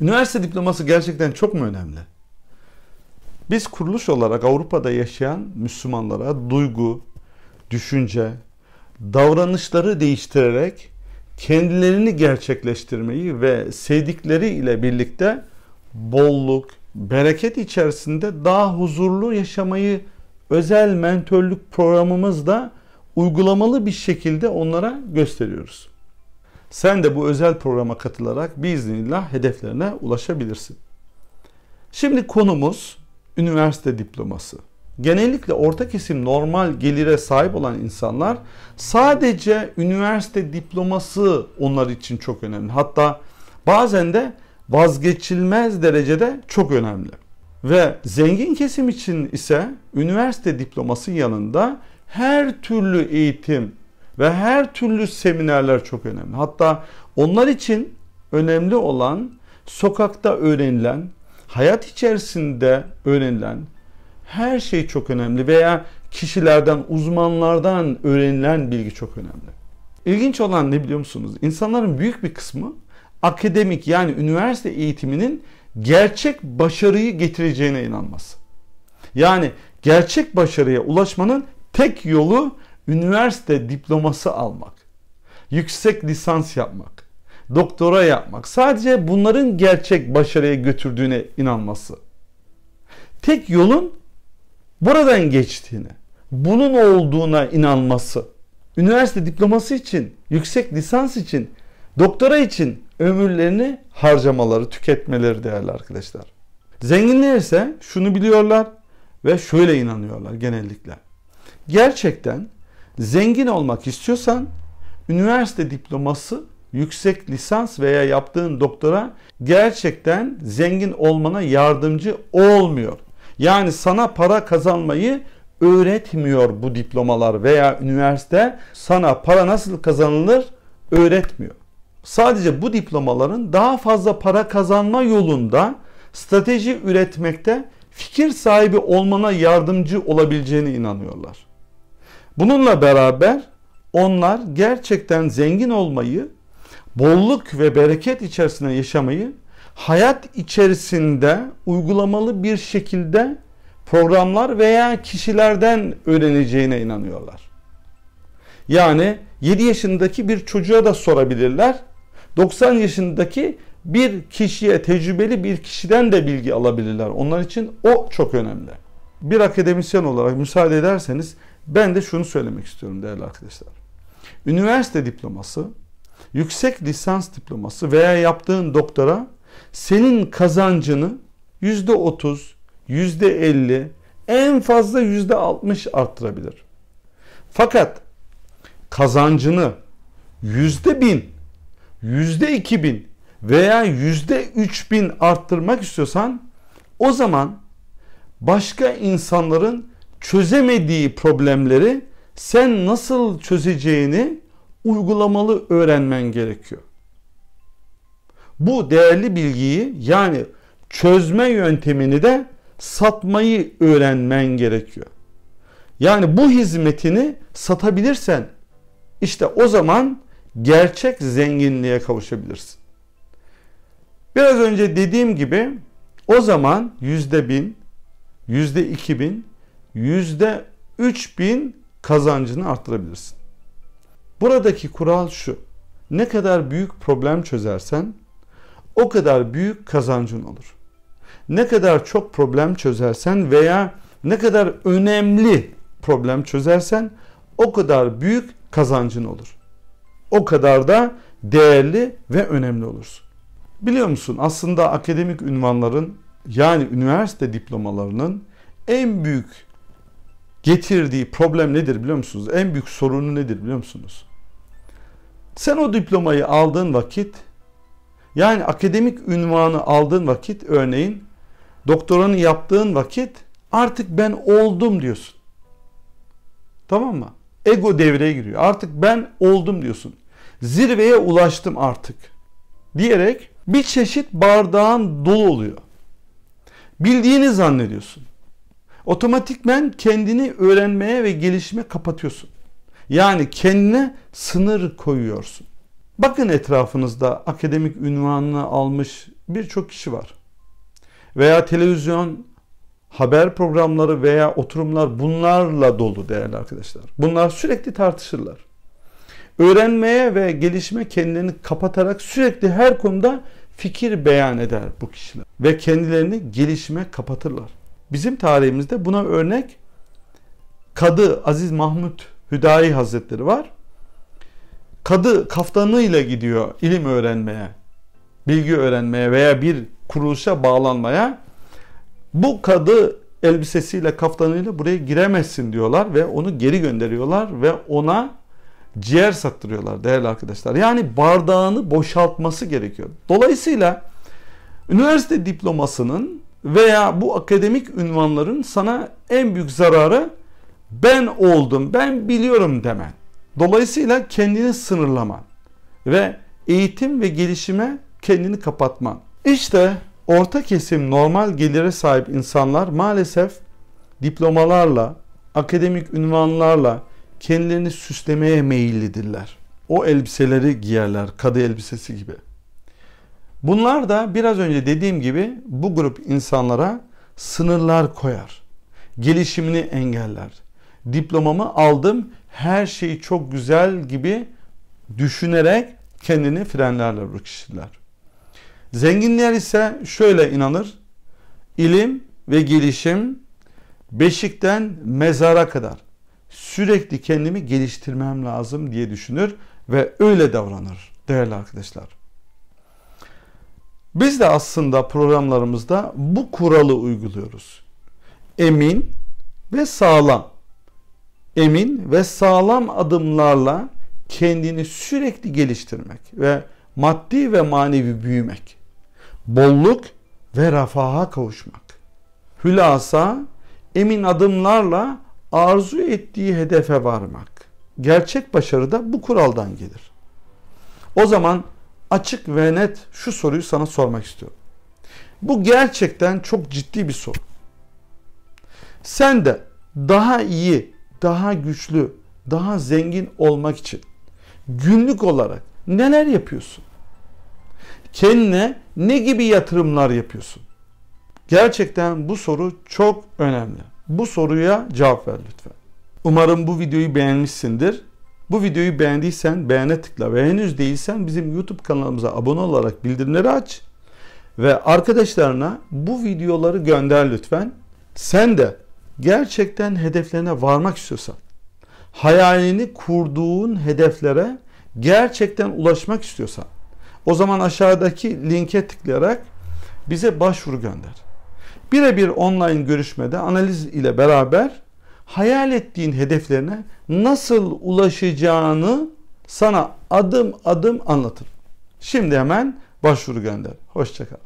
Üniversite diploması gerçekten çok mu önemli? Biz kuruluş olarak Avrupa'da yaşayan Müslümanlara duygu, düşünce, davranışları değiştirerek kendilerini gerçekleştirmeyi ve sevdikleri ile birlikte bolluk, bereket içerisinde daha huzurlu yaşamayı özel mentörlük programımızda uygulamalı bir şekilde onlara gösteriyoruz. Sen de bu özel programa katılarak biiznillah hedeflerine ulaşabilirsin. Şimdi konumuz üniversite diploması. Genellikle orta kesim normal gelire sahip olan insanlar sadece üniversite diploması onlar için çok önemli. Hatta bazen de vazgeçilmez derecede çok önemli. Ve zengin kesim için ise üniversite diploması yanında her türlü eğitim ve her türlü seminerler çok önemli. Hatta onlar için önemli olan sokakta öğrenilen, hayat içerisinde öğrenilen her şey çok önemli veya kişilerden, uzmanlardan öğrenilen bilgi çok önemli. İlginç olan ne biliyor musunuz? İnsanların büyük bir kısmı akademik yani üniversite eğitiminin gerçek başarıyı getireceğine inanmaz. Yani gerçek başarıya ulaşmanın tek yolu üniversite diploması almak, yüksek lisans yapmak, doktora yapmak sadece bunların gerçek başarıya götürdüğüne inanması. Tek yolun buradan geçtiğine, bunun olduğuna inanması. Üniversite diploması için, yüksek lisans için, doktora için ömürlerini harcamaları, tüketmeleri değerli arkadaşlar. Zenginler ise şunu biliyorlar ve şöyle inanıyorlar genellikle. Gerçekten Zengin olmak istiyorsan üniversite diploması, yüksek lisans veya yaptığın doktora gerçekten zengin olmana yardımcı olmuyor. Yani sana para kazanmayı öğretmiyor bu diplomalar veya üniversite sana para nasıl kazanılır öğretmiyor. Sadece bu diplomaların daha fazla para kazanma yolunda strateji üretmekte fikir sahibi olmana yardımcı olabileceğine inanıyorlar. Bununla beraber onlar gerçekten zengin olmayı, bolluk ve bereket içerisinde yaşamayı hayat içerisinde uygulamalı bir şekilde programlar veya kişilerden öğreneceğine inanıyorlar. Yani 7 yaşındaki bir çocuğa da sorabilirler. 90 yaşındaki bir kişiye, tecrübeli bir kişiden de bilgi alabilirler. Onlar için o çok önemli bir akademisyen olarak müsaade ederseniz ben de şunu söylemek istiyorum değerli arkadaşlar. Üniversite diploması, yüksek lisans diploması veya yaptığın doktora senin kazancını yüzde otuz, yüzde elli, en fazla yüzde altmış arttırabilir. Fakat kazancını yüzde bin, yüzde iki bin veya yüzde üç bin arttırmak istiyorsan o zaman başka insanların çözemediği problemleri sen nasıl çözeceğini uygulamalı öğrenmen gerekiyor. Bu değerli bilgiyi yani çözme yöntemini de satmayı öğrenmen gerekiyor. Yani bu hizmetini satabilirsen işte o zaman gerçek zenginliğe kavuşabilirsin. Biraz önce dediğim gibi o zaman yüzde bin, yüzde iki bin, yüzde üç bin kazancını arttırabilirsin. Buradaki kural şu. Ne kadar büyük problem çözersen o kadar büyük kazancın olur. Ne kadar çok problem çözersen veya ne kadar önemli problem çözersen o kadar büyük kazancın olur. O kadar da değerli ve önemli olursun. Biliyor musun aslında akademik ünvanların yani üniversite diplomalarının en büyük getirdiği problem nedir biliyor musunuz? En büyük sorunu nedir biliyor musunuz? Sen o diplomayı aldığın vakit yani akademik ünvanı aldığın vakit örneğin doktoranı yaptığın vakit artık ben oldum diyorsun. Tamam mı? Ego devreye giriyor. Artık ben oldum diyorsun. Zirveye ulaştım artık diyerek bir çeşit bardağın dolu oluyor bildiğini zannediyorsun. Otomatikmen kendini öğrenmeye ve gelişime kapatıyorsun. Yani kendine sınır koyuyorsun. Bakın etrafınızda akademik ünvanını almış birçok kişi var. Veya televizyon, haber programları veya oturumlar bunlarla dolu değerli arkadaşlar. Bunlar sürekli tartışırlar. Öğrenmeye ve gelişime kendini kapatarak sürekli her konuda fikir beyan eder bu kişiler ve kendilerini gelişime kapatırlar. Bizim tarihimizde buna örnek Kadı Aziz Mahmut Hüdayi Hazretleri var. Kadı kaftanıyla gidiyor ilim öğrenmeye, bilgi öğrenmeye veya bir kuruluşa bağlanmaya. Bu kadı elbisesiyle kaftanıyla buraya giremezsin diyorlar ve onu geri gönderiyorlar ve ona ciğer sattırıyorlar değerli arkadaşlar. Yani bardağını boşaltması gerekiyor. Dolayısıyla üniversite diplomasının veya bu akademik ünvanların sana en büyük zararı ben oldum, ben biliyorum demen. Dolayısıyla kendini sınırlaman ve eğitim ve gelişime kendini kapatman. İşte orta kesim normal gelire sahip insanlar maalesef diplomalarla, akademik ünvanlarla, kendilerini süslemeye meyillidirler. O elbiseleri giyerler, kadı elbisesi gibi. Bunlar da biraz önce dediğim gibi bu grup insanlara sınırlar koyar. Gelişimini engeller. Diplomamı aldım, her şeyi çok güzel gibi düşünerek kendini frenlerler bu kişiler. Zenginler ise şöyle inanır. İlim ve gelişim beşikten mezara kadar sürekli kendimi geliştirmem lazım diye düşünür ve öyle davranır değerli arkadaşlar. Biz de aslında programlarımızda bu kuralı uyguluyoruz. Emin ve sağlam. Emin ve sağlam adımlarla kendini sürekli geliştirmek ve maddi ve manevi büyümek. Bolluk ve rafaha kavuşmak. Hülasa emin adımlarla arzu ettiği hedefe varmak. Gerçek başarı da bu kuraldan gelir. O zaman açık ve net şu soruyu sana sormak istiyorum. Bu gerçekten çok ciddi bir soru. Sen de daha iyi, daha güçlü, daha zengin olmak için günlük olarak neler yapıyorsun? Kendine ne gibi yatırımlar yapıyorsun? Gerçekten bu soru çok önemli. Bu soruya cevap ver lütfen. Umarım bu videoyu beğenmişsindir. Bu videoyu beğendiysen beğene tıkla ve henüz değilsen bizim YouTube kanalımıza abone olarak bildirimleri aç ve arkadaşlarına bu videoları gönder lütfen. Sen de gerçekten hedeflerine varmak istiyorsan, hayalini kurduğun hedeflere gerçekten ulaşmak istiyorsan o zaman aşağıdaki linke tıklayarak bize başvuru gönder birebir online görüşmede analiz ile beraber hayal ettiğin hedeflerine nasıl ulaşacağını sana adım adım anlatır. Şimdi hemen başvuru gönder. Hoşçakal.